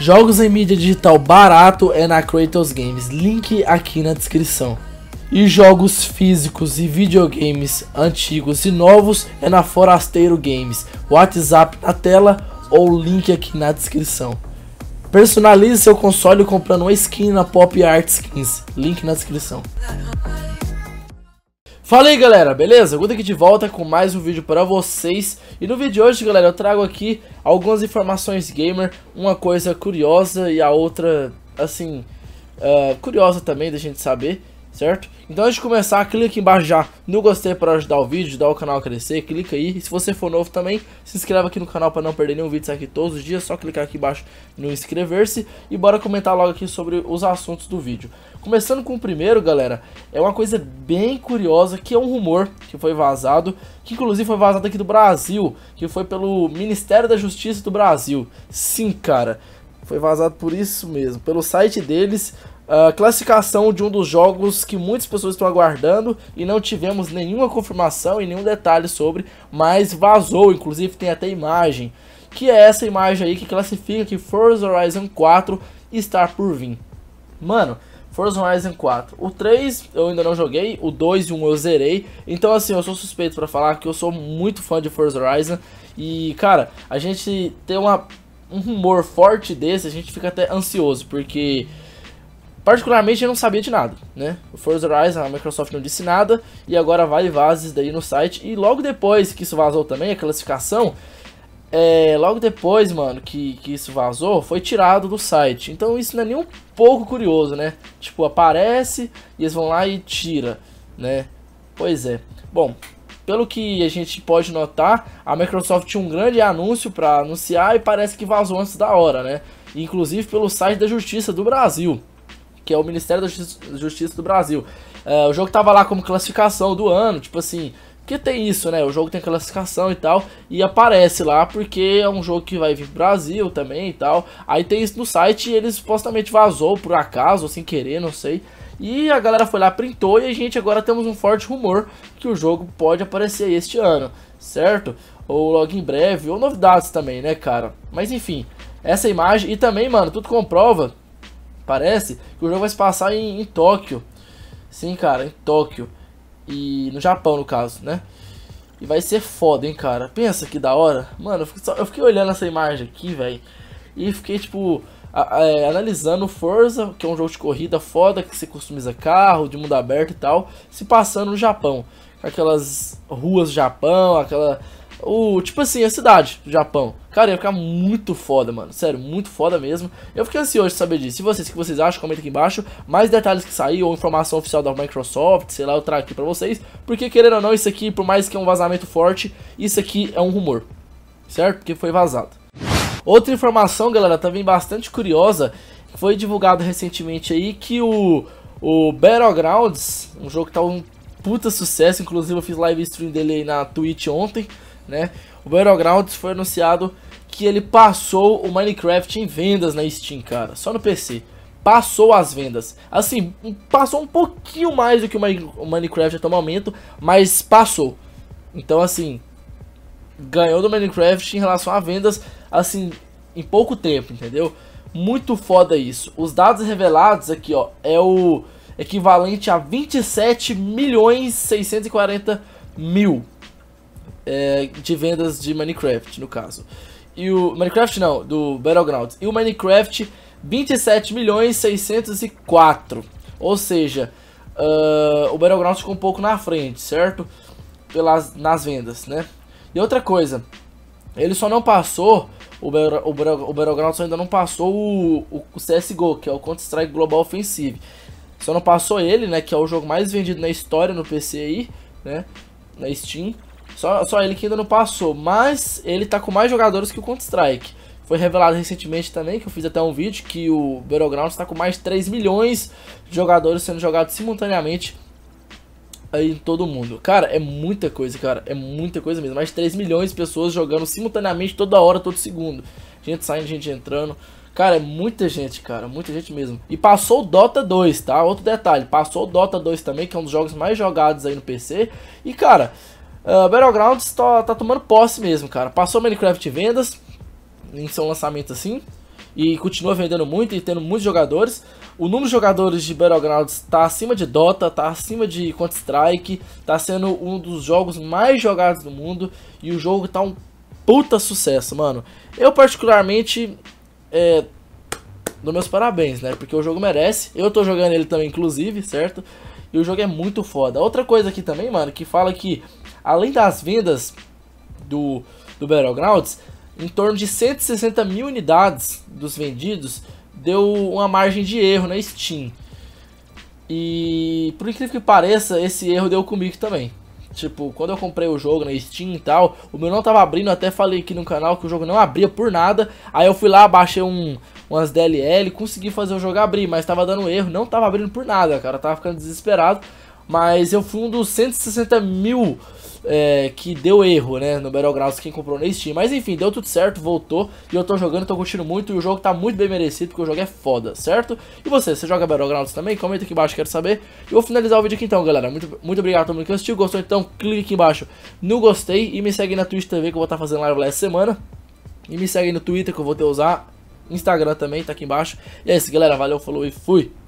Jogos em mídia digital barato é na Kratos Games, link aqui na descrição. E jogos físicos e videogames antigos e novos é na Forasteiro Games. WhatsApp na tela ou link aqui na descrição. Personalize seu console comprando uma skin na Pop Art Skins, link na descrição. Fala aí galera, beleza? Guto aqui de volta com mais um vídeo para vocês E no vídeo de hoje galera eu trago aqui algumas informações gamer Uma coisa curiosa e a outra assim, uh, curiosa também da gente saber certo? Então antes de começar, clica embaixo já no gostei para ajudar o vídeo, ajudar o canal a crescer, clica aí. E se você for novo também, se inscreva aqui no canal para não perder nenhum vídeo, aqui todos os dias, só clicar aqui embaixo no inscrever-se e bora comentar logo aqui sobre os assuntos do vídeo. Começando com o primeiro, galera, é uma coisa bem curiosa, que é um rumor que foi vazado, que inclusive foi vazado aqui do Brasil, que foi pelo Ministério da Justiça do Brasil. Sim, cara, foi vazado por isso mesmo, pelo site deles, Uh, classificação de um dos jogos que muitas pessoas estão aguardando e não tivemos nenhuma confirmação e nenhum detalhe sobre, mas vazou, inclusive tem até imagem, que é essa imagem aí que classifica que Forza Horizon 4 está por vir. Mano, Forza Horizon 4. O 3 eu ainda não joguei, o 2 e 1 eu zerei. Então assim, eu sou suspeito para falar que eu sou muito fã de Forza Horizon e, cara, a gente tem uma um rumor forte desse, a gente fica até ansioso, porque Particularmente eu não sabia de nada, né? O Forza Horizon, a Microsoft não disse nada e agora vale vazes daí no site. E logo depois que isso vazou também, a classificação, é, logo depois, mano, que, que isso vazou, foi tirado do site. Então isso não é nem um pouco curioso, né? Tipo, aparece e eles vão lá e tira, né? Pois é. Bom, pelo que a gente pode notar, a Microsoft tinha um grande anúncio para anunciar e parece que vazou antes da hora, né? Inclusive pelo site da Justiça do Brasil que é o Ministério da Justiça do Brasil. É, o jogo tava lá como classificação do ano, tipo assim, que tem isso, né? O jogo tem classificação e tal, e aparece lá porque é um jogo que vai vir pro Brasil também e tal. Aí tem isso no site e ele supostamente vazou por acaso, ou sem querer, não sei. E a galera foi lá, printou e a gente agora temos um forte rumor que o jogo pode aparecer este ano, certo? Ou logo em breve, ou novidades também, né, cara? Mas enfim, essa imagem e também, mano, tudo comprova Parece que o jogo vai se passar em, em Tóquio. Sim, cara, em Tóquio. E no Japão, no caso, né? E vai ser foda, hein, cara. Pensa que da hora. Mano, eu fiquei, só, eu fiquei olhando essa imagem aqui, velho. E fiquei, tipo, a, a, é, analisando Forza, que é um jogo de corrida foda, que você customiza carro, de mundo aberto e tal, se passando no Japão. Aquelas ruas do Japão, aquela o tipo assim, a cidade do Japão. Cara, ia ficar muito foda, mano. Sério, muito foda mesmo. Eu fiquei ansioso de saber disso. Se vocês, o que vocês acham, comenta aqui embaixo. Mais detalhes que sair ou informação oficial da Microsoft, sei lá, eu trago aqui pra vocês. Porque, querendo ou não, isso aqui, por mais que é um vazamento forte, isso aqui é um rumor. Certo? Porque foi vazado. Outra informação, galera, também bastante curiosa. Foi divulgado recentemente aí que o, o Battlegrounds, um jogo que tá um puta sucesso. Inclusive, eu fiz live stream dele aí na Twitch ontem né? O Battlegrounds foi anunciado que ele passou o Minecraft em vendas na Steam, cara, só no PC. Passou as vendas. Assim, passou um pouquinho mais do que o Minecraft até o momento, mas passou. Então, assim, ganhou do Minecraft em relação a vendas, assim, em pouco tempo, entendeu? Muito foda isso. Os dados revelados aqui, ó, é o equivalente a 27 milhões 640 mil é, de vendas de Minecraft, no caso. E o Minecraft não, do Battlegrounds. E o Minecraft 27 milhões 604. Ou seja, uh, o Battlegrounds ficou um pouco na frente, certo? Pelas nas vendas, né? E outra coisa, ele só não passou o, o, o Battlegrounds ainda não passou o, o, CSGO, que é o Counter-Strike Global Offensive. Só não passou ele, né, que é o jogo mais vendido na história no PC aí, né, na Steam. Só, só ele que ainda não passou, mas ele tá com mais jogadores que o Counter-Strike. Foi revelado recentemente também, que eu fiz até um vídeo, que o Battlegrounds está com mais de 3 milhões de jogadores sendo jogados simultaneamente aí em todo mundo. Cara, é muita coisa, cara. É muita coisa mesmo. Mais de 3 milhões de pessoas jogando simultaneamente toda hora, todo segundo. Gente saindo, gente entrando. Cara, é muita gente, cara, muita gente mesmo. E passou o Dota 2, tá? Outro detalhe, passou o Dota 2 também, que é um dos jogos mais jogados aí no PC. E, cara, Uh, Battlegrounds tá, tá tomando posse mesmo, cara. Passou Minecraft em vendas, em seu lançamento assim, e continua vendendo muito e tendo muitos jogadores. O número de jogadores de Battlegrounds está acima de Dota, está acima de Counter-Strike, está sendo um dos jogos mais jogados do mundo e o jogo está um puta sucesso, mano. Eu particularmente é, dou meus parabéns, né? Porque o jogo merece. Eu tô jogando ele também, inclusive, certo? E o jogo é muito foda. Outra coisa aqui também, mano, que fala que além das vendas do, do Battlegrounds, em torno de 160 mil unidades dos vendidos deu uma margem de erro na Steam. E por incrível que pareça, esse erro deu comigo também. Tipo, quando eu comprei o jogo na Steam e tal, o meu não tava abrindo, até falei aqui no canal que o jogo não abria por nada. Aí eu fui lá, baixei um, umas DLL, consegui fazer o jogo abrir, mas tava dando erro, não tava abrindo por nada, cara. tava ficando desesperado. Mas eu fui um dos 160 mil é, que deu erro, né, no Battlegrounds quem comprou na Steam. Mas enfim, deu tudo certo, voltou, e eu tô jogando, tô curtindo muito, e o jogo tá muito bem merecido, porque o jogo é foda, certo? E você, você joga Battlegrounds também? Comenta aqui embaixo, quero saber. E vou finalizar o vídeo aqui então, galera. Muito, muito obrigado a todo mundo que assistiu, gostou então, clique aqui embaixo no gostei, e me segue na Twitch TV, que eu vou estar tá fazendo live lá essa semana. E me segue no Twitter, que eu vou ter usar, Instagram também, tá aqui embaixo. E é isso, galera, valeu, falou e fui!